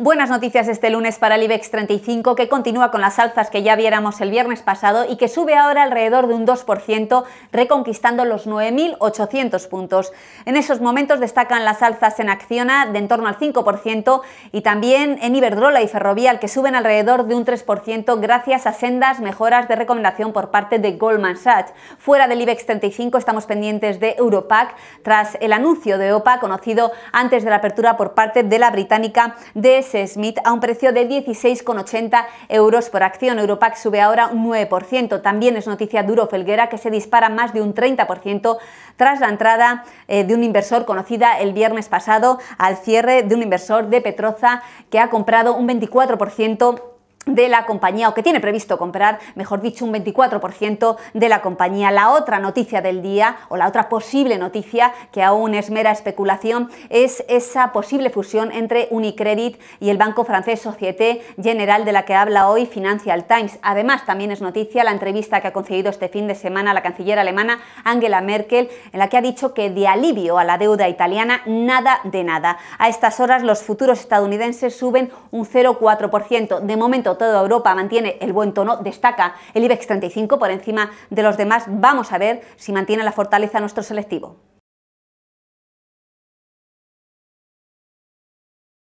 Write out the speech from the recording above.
Buenas noticias este lunes para el IBEX 35, que continúa con las alzas que ya viéramos el viernes pasado y que sube ahora alrededor de un 2%, reconquistando los 9.800 puntos. En esos momentos destacan las alzas en Acciona de en torno al 5% y también en Iberdrola y Ferrovial, que suben alrededor de un 3% gracias a sendas mejoras de recomendación por parte de Goldman Sachs. Fuera del IBEX 35 estamos pendientes de Europac, tras el anuncio de OPA conocido antes de la apertura por parte de la británica de Smith a un precio de 16,80 euros por acción. Europac sube ahora un 9%. También es noticia Duro Felguera que se dispara más de un 30% tras la entrada eh, de un inversor conocida el viernes pasado al cierre de un inversor de Petroza que ha comprado un 24% de la compañía o que tiene previsto comprar, mejor dicho, un 24% de la compañía. La otra noticia del día o la otra posible noticia que aún es mera especulación es esa posible fusión entre Unicredit y el banco francés Société General de la que habla hoy Financial Times. Además, también es noticia la entrevista que ha concedido este fin de semana la canciller alemana Angela Merkel, en la que ha dicho que de alivio a la deuda italiana nada de nada. A estas horas los futuros estadounidenses suben un 0,4%. De momento toda Europa mantiene el buen tono, destaca el IBEX 35 por encima de los demás. Vamos a ver si mantiene la fortaleza nuestro selectivo.